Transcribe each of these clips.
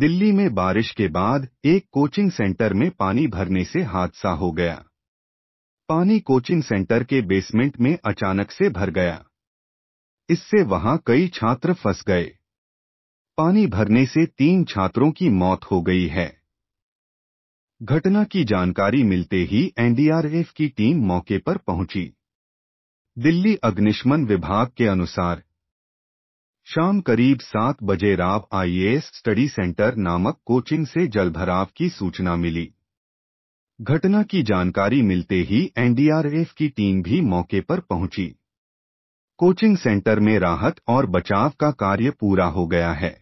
दिल्ली में बारिश के बाद एक कोचिंग सेंटर में पानी भरने से हादसा हो गया पानी कोचिंग सेंटर के बेसमेंट में अचानक से भर गया इससे वहां कई छात्र फंस गए पानी भरने से तीन छात्रों की मौत हो गई है घटना की जानकारी मिलते ही एनडीआरएफ की टीम मौके पर पहुंची दिल्ली अग्निशमन विभाग के अनुसार शाम करीब सात बजे राव आईएएस स्टडी सेंटर नामक कोचिंग से जलभराव की सूचना मिली घटना की जानकारी मिलते ही एनडीआरएफ की टीम भी मौके पर पहुंची कोचिंग सेंटर में राहत और बचाव का कार्य पूरा हो गया है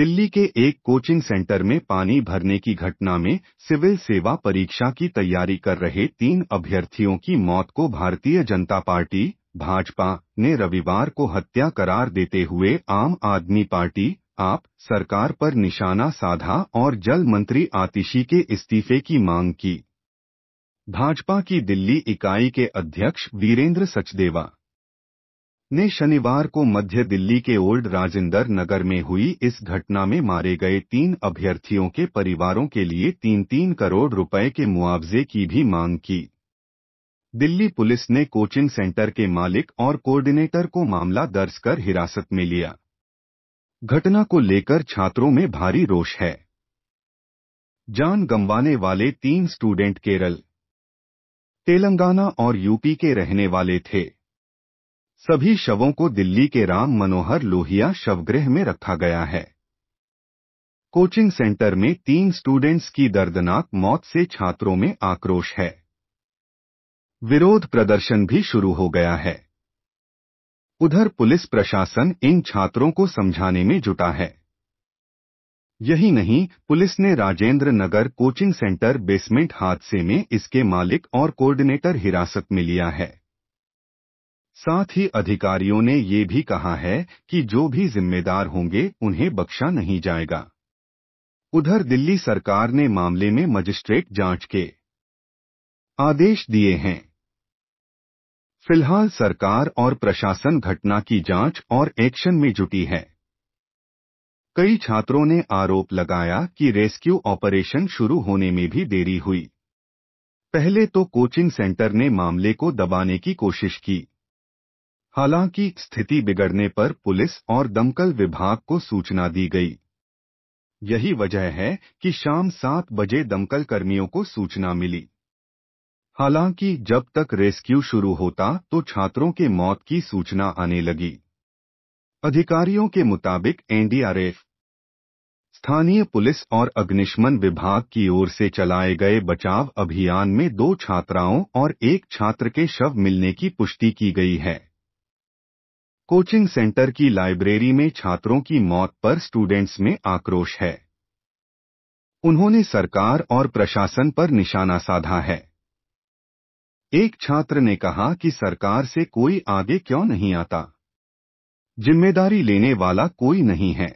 दिल्ली के एक कोचिंग सेंटर में पानी भरने की घटना में सिविल सेवा परीक्षा की तैयारी कर रहे तीन अभ्यर्थियों की मौत को भारतीय जनता पार्टी भाजपा ने रविवार को हत्या करार देते हुए आम आदमी पार्टी आप सरकार पर निशाना साधा और जल मंत्री आतिशी के इस्तीफे की मांग की भाजपा की दिल्ली इकाई के अध्यक्ष वीरेंद्र सचदेवा ने शनिवार को मध्य दिल्ली के ओल्ड राजेंद्र नगर में हुई इस घटना में मारे गए तीन अभ्यर्थियों के परिवारों के लिए तीन तीन करोड़ रुपए के मुआवजे की भी मांग की दिल्ली पुलिस ने कोचिंग सेंटर के मालिक और कोऑर्डिनेटर को मामला दर्ज कर हिरासत में लिया घटना को लेकर छात्रों में भारी रोष है जान गंवाने वाले तीन स्टूडेंट केरल तेलंगाना और यूपी के रहने वाले थे सभी शवों को दिल्ली के राम मनोहर लोहिया शवगृह में रखा गया है कोचिंग सेंटर में तीन स्टूडेंट्स की दर्दनाक मौत से छात्रों में आक्रोश है विरोध प्रदर्शन भी शुरू हो गया है उधर पुलिस प्रशासन इन छात्रों को समझाने में जुटा है यही नहीं पुलिस ने Rajendra Nagar coaching centre basement हादसे में इसके मालिक और कोऑर्डिनेटर हिरासत में लिया है साथ ही अधिकारियों ने ये भी कहा है कि जो भी जिम्मेदार होंगे उन्हें बख्शा नहीं जाएगा उधर दिल्ली सरकार ने मामले में मजिस्ट्रेट जांच के आदेश दिए हैं फिलहाल सरकार और प्रशासन घटना की जांच और एक्शन में जुटी है कई छात्रों ने आरोप लगाया कि रेस्क्यू ऑपरेशन शुरू होने में भी देरी हुई पहले तो कोचिंग सेंटर ने मामले को दबाने की कोशिश की हालांकि स्थिति बिगड़ने पर पुलिस और दमकल विभाग को सूचना दी गई यही वजह है कि शाम सात बजे दमकल कर्मियों को सूचना मिली हालांकि जब तक रेस्क्यू शुरू होता तो छात्रों के मौत की सूचना आने लगी अधिकारियों के मुताबिक एनडीआरएफ स्थानीय पुलिस और अग्निशमन विभाग की ओर से चलाए गए बचाव अभियान में दो छात्राओं और एक छात्र के शव मिलने की पुष्टि की गई है कोचिंग सेंटर की लाइब्रेरी में छात्रों की मौत पर स्टूडेंट्स में आक्रोश है उन्होंने सरकार और प्रशासन पर निशाना साधा है एक छात्र ने कहा कि सरकार से कोई आगे क्यों नहीं आता जिम्मेदारी लेने वाला कोई नहीं है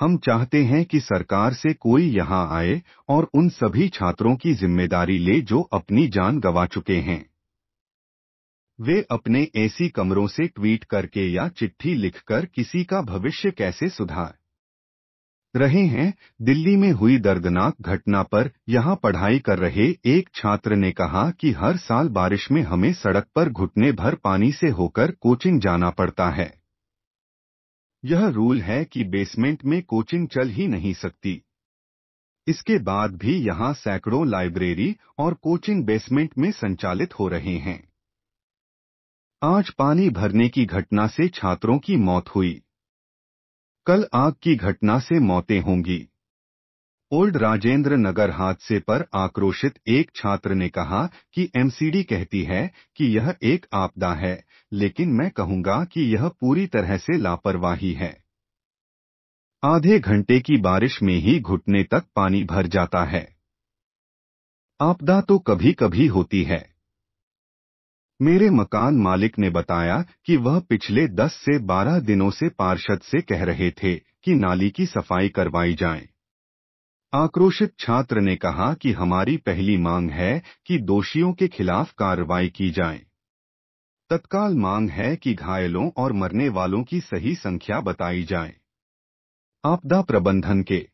हम चाहते हैं कि सरकार से कोई यहां आए और उन सभी छात्रों की जिम्मेदारी ले जो अपनी जान गंवा चुके हैं वे अपने ऐसी कमरों से ट्वीट करके या चिट्ठी लिखकर किसी का भविष्य कैसे सुधार रहे हैं दिल्ली में हुई दर्दनाक घटना पर यहां पढ़ाई कर रहे एक छात्र ने कहा कि हर साल बारिश में हमें सड़क पर घुटने भर पानी से होकर कोचिंग जाना पड़ता है यह रूल है कि बेसमेंट में कोचिंग चल ही नहीं सकती इसके बाद भी यहां सैकड़ों लाइब्रेरी और कोचिंग बेसमेंट में संचालित हो रहे हैं आज पानी भरने की घटना से छात्रों की मौत हुई कल आग की घटना से मौतें होंगी ओल्ड राजेंद्र नगर हादसे पर आक्रोशित एक छात्र ने कहा कि एमसीडी कहती है कि यह एक आपदा है लेकिन मैं कहूंगा कि यह पूरी तरह से लापरवाही है आधे घंटे की बारिश में ही घुटने तक पानी भर जाता है आपदा तो कभी कभी होती है मेरे मकान मालिक ने बताया कि वह पिछले 10 से 12 दिनों से पार्षद से कह रहे थे कि नाली की सफाई करवाई जाए आक्रोशित छात्र ने कहा कि हमारी पहली मांग है कि दोषियों के खिलाफ कार्रवाई की जाए तत्काल मांग है कि घायलों और मरने वालों की सही संख्या बताई जाए आपदा प्रबंधन के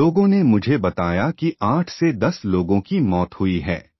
लोगों ने मुझे बताया कि आठ से दस लोगों की मौत हुई है